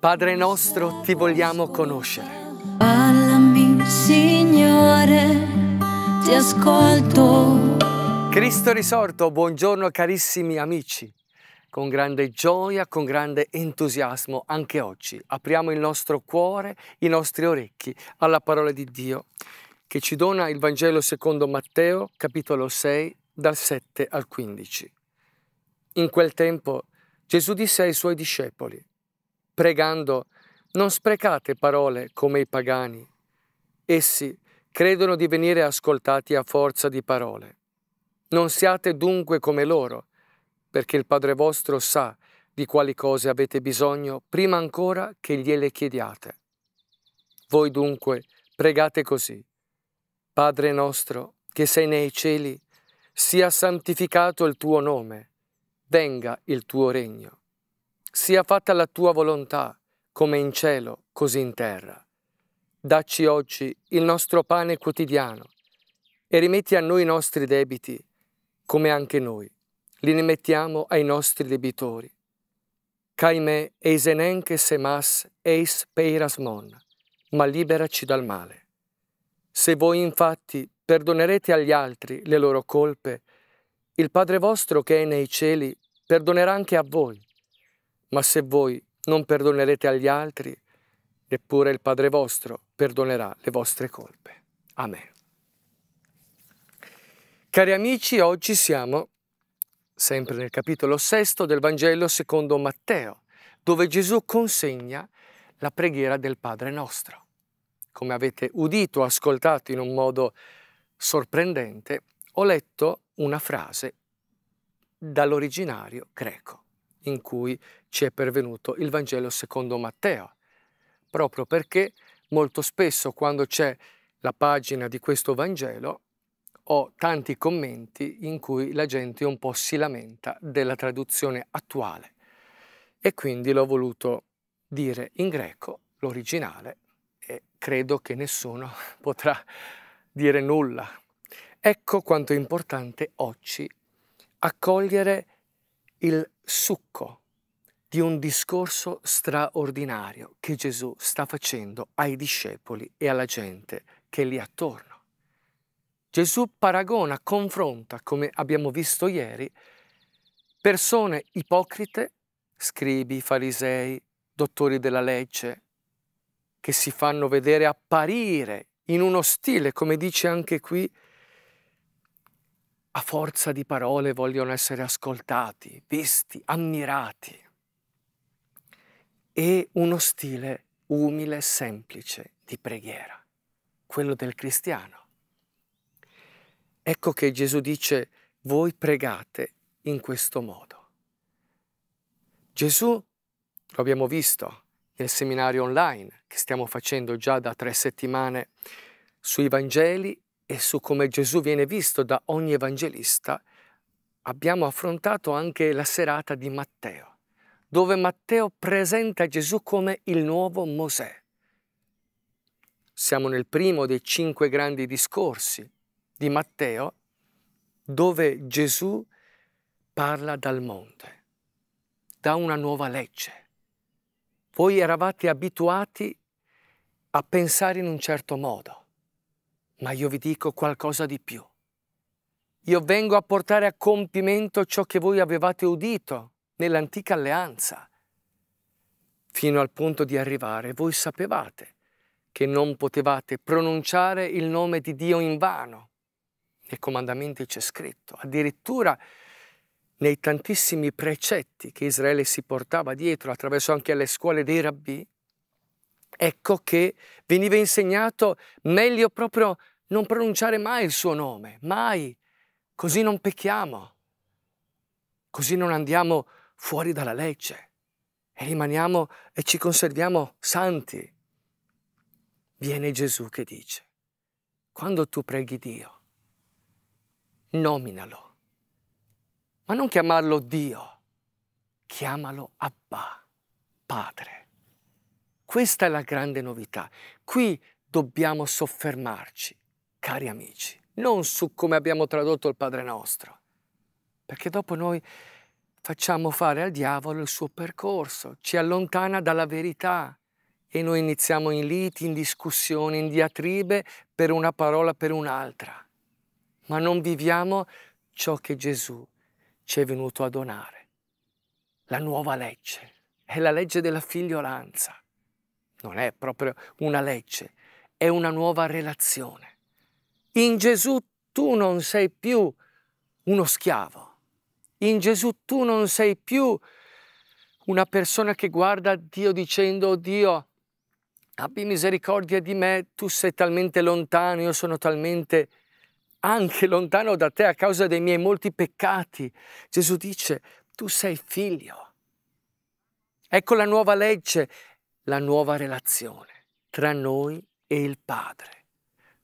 Padre nostro, ti vogliamo conoscere. Parlami, Signore, ti ascolto. Cristo risorto, buongiorno carissimi amici. Con grande gioia, con grande entusiasmo, anche oggi apriamo il nostro cuore, i nostri orecchi alla parola di Dio che ci dona il Vangelo secondo Matteo, capitolo 6, dal 7 al 15. In quel tempo Gesù disse ai suoi discepoli, pregando, non sprecate parole come i pagani. Essi credono di venire ascoltati a forza di parole. Non siate dunque come loro, perché il Padre vostro sa di quali cose avete bisogno prima ancora che gliele chiediate. Voi dunque pregate così. Padre nostro, che sei nei cieli, sia santificato il tuo nome, venga il tuo regno sia fatta la tua volontà, come in cielo, così in terra. Dacci oggi il nostro pane quotidiano e rimetti a noi i nostri debiti, come anche noi li rimettiamo ai nostri debitori. Caime eisenenche semas eis peirasmon, ma liberaci dal male. Se voi infatti perdonerete agli altri le loro colpe, il Padre vostro che è nei cieli perdonerà anche a voi. Ma se voi non perdonerete agli altri, neppure il Padre vostro perdonerà le vostre colpe. Amen. Cari amici, oggi siamo sempre nel capitolo sesto del Vangelo secondo Matteo, dove Gesù consegna la preghiera del Padre nostro. Come avete udito, ascoltato in un modo sorprendente, ho letto una frase dall'originario greco in cui ci è pervenuto il Vangelo secondo Matteo, proprio perché molto spesso quando c'è la pagina di questo Vangelo ho tanti commenti in cui la gente un po' si lamenta della traduzione attuale e quindi l'ho voluto dire in greco l'originale e credo che nessuno potrà dire nulla. Ecco quanto è importante oggi accogliere il succo di un discorso straordinario che Gesù sta facendo ai discepoli e alla gente che li attorno. Gesù paragona, confronta, come abbiamo visto ieri, persone ipocrite, scribi, farisei, dottori della legge, che si fanno vedere apparire in uno stile, come dice anche qui a forza di parole vogliono essere ascoltati, visti, ammirati. E uno stile umile e semplice di preghiera, quello del cristiano. Ecco che Gesù dice, voi pregate in questo modo. Gesù, lo abbiamo visto nel seminario online che stiamo facendo già da tre settimane sui Vangeli e su come Gesù viene visto da ogni evangelista, abbiamo affrontato anche la serata di Matteo, dove Matteo presenta Gesù come il nuovo Mosè. Siamo nel primo dei cinque grandi discorsi di Matteo, dove Gesù parla dal monte, da una nuova legge. Voi eravate abituati a pensare in un certo modo, ma io vi dico qualcosa di più. Io vengo a portare a compimento ciò che voi avevate udito nell'antica alleanza, fino al punto di arrivare voi sapevate che non potevate pronunciare il nome di Dio in vano. Nei comandamenti c'è scritto, addirittura nei tantissimi precetti che Israele si portava dietro attraverso anche le scuole dei rabbi, Ecco che veniva insegnato meglio proprio non pronunciare mai il suo nome, mai. Così non pecchiamo, così non andiamo fuori dalla legge e rimaniamo e ci conserviamo santi. Viene Gesù che dice, quando tu preghi Dio, nominalo, ma non chiamarlo Dio, chiamalo Abba, Padre. Questa è la grande novità. Qui dobbiamo soffermarci, cari amici, non su come abbiamo tradotto il Padre nostro, perché dopo noi facciamo fare al diavolo il suo percorso, ci allontana dalla verità e noi iniziamo in liti, in discussioni, in diatribe per una parola, per un'altra, ma non viviamo ciò che Gesù ci è venuto a donare, la nuova legge, è la legge della figliolanza non è proprio una legge, è una nuova relazione. In Gesù tu non sei più uno schiavo, in Gesù tu non sei più una persona che guarda Dio dicendo, Dio, abbi misericordia di me, tu sei talmente lontano, io sono talmente anche lontano da te a causa dei miei molti peccati. Gesù dice, tu sei figlio. Ecco la nuova legge, la nuova relazione tra noi e il Padre.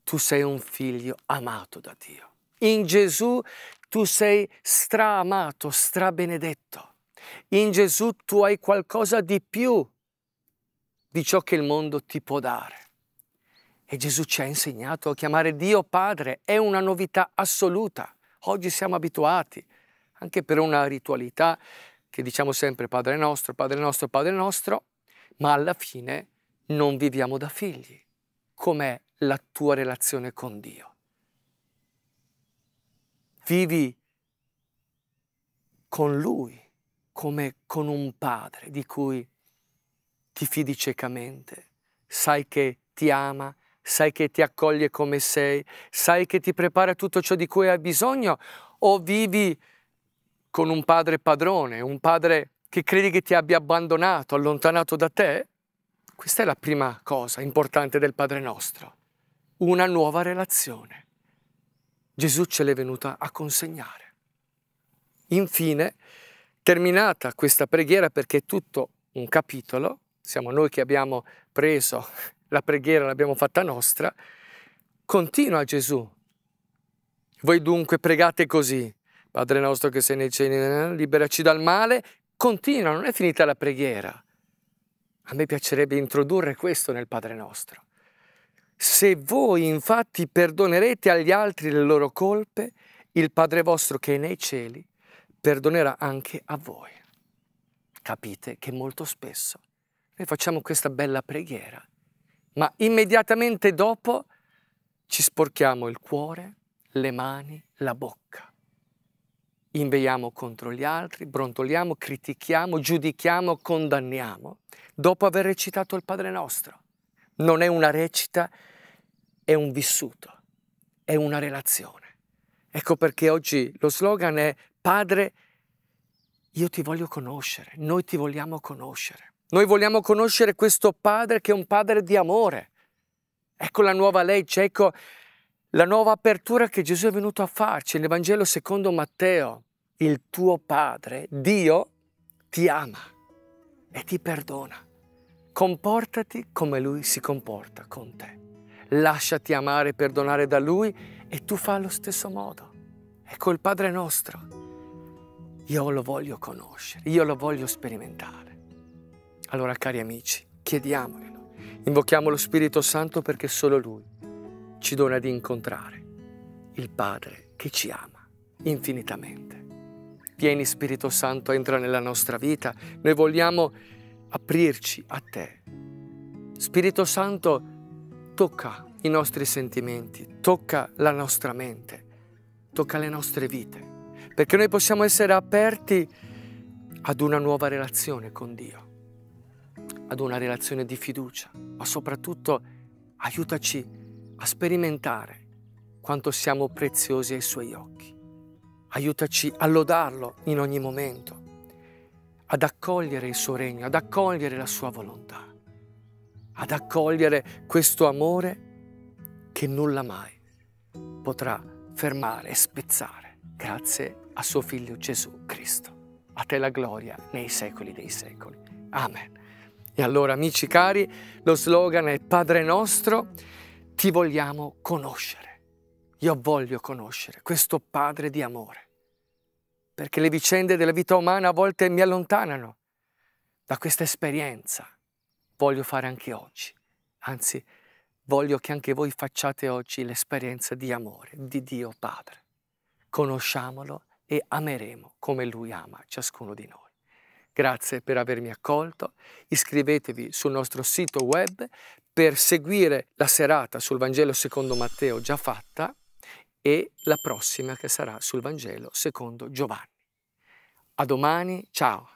Tu sei un figlio amato da Dio. In Gesù tu sei straamato, strabenedetto. In Gesù tu hai qualcosa di più di ciò che il mondo ti può dare. E Gesù ci ha insegnato a chiamare Dio Padre, è una novità assoluta. Oggi siamo abituati, anche per una ritualità che diciamo sempre Padre nostro, Padre nostro, Padre nostro, ma alla fine non viviamo da figli. Com'è la tua relazione con Dio? Vivi con Lui come con un padre di cui ti fidi ciecamente, sai che ti ama, sai che ti accoglie come sei, sai che ti prepara tutto ciò di cui hai bisogno o vivi con un padre padrone, un padre che credi che ti abbia abbandonato, allontanato da te? Questa è la prima cosa importante del Padre nostro, una nuova relazione. Gesù ce l'è venuta a consegnare. Infine, terminata questa preghiera perché è tutto un capitolo, siamo noi che abbiamo preso la preghiera, l'abbiamo fatta nostra, continua Gesù. Voi dunque pregate così, Padre nostro che sei nei cieli, eh, liberaci dal male, continua, non è finita la preghiera. A me piacerebbe introdurre questo nel Padre nostro. Se voi infatti perdonerete agli altri le loro colpe, il Padre vostro che è nei cieli perdonerà anche a voi. Capite che molto spesso noi facciamo questa bella preghiera, ma immediatamente dopo ci sporchiamo il cuore, le mani, la bocca inveiamo contro gli altri, brontoliamo, critichiamo, giudichiamo, condanniamo, dopo aver recitato il Padre nostro. Non è una recita, è un vissuto, è una relazione. Ecco perché oggi lo slogan è Padre, io ti voglio conoscere, noi ti vogliamo conoscere. Noi vogliamo conoscere questo Padre che è un Padre di amore. Ecco la nuova legge, ecco la nuova apertura che Gesù è venuto a farci. nel Vangelo secondo Matteo il tuo Padre, Dio, ti ama e ti perdona. Comportati come Lui si comporta con te. Lasciati amare e perdonare da Lui e tu fa allo stesso modo. Ecco il Padre nostro. Io lo voglio conoscere, io lo voglio sperimentare. Allora, cari amici, chiediamoglielo, invochiamo lo Spirito Santo perché solo Lui ci dona di incontrare il Padre che ci ama infinitamente. Vieni Spirito Santo, entra nella nostra vita, noi vogliamo aprirci a te. Spirito Santo, tocca i nostri sentimenti, tocca la nostra mente, tocca le nostre vite, perché noi possiamo essere aperti ad una nuova relazione con Dio, ad una relazione di fiducia, ma soprattutto aiutaci a sperimentare quanto siamo preziosi ai suoi occhi aiutaci a lodarlo in ogni momento, ad accogliere il suo regno, ad accogliere la sua volontà, ad accogliere questo amore che nulla mai potrà fermare e spezzare, grazie a suo figlio Gesù Cristo. A te la gloria nei secoli dei secoli. Amen. E allora, amici cari, lo slogan è Padre nostro, ti vogliamo conoscere. Io voglio conoscere questo Padre di amore perché le vicende della vita umana a volte mi allontanano da questa esperienza. Voglio fare anche oggi, anzi voglio che anche voi facciate oggi l'esperienza di amore di Dio Padre. Conosciamolo e ameremo come Lui ama ciascuno di noi. Grazie per avermi accolto, iscrivetevi sul nostro sito web per seguire la serata sul Vangelo secondo Matteo già fatta e la prossima che sarà sul Vangelo secondo Giovanni. A domani, ciao!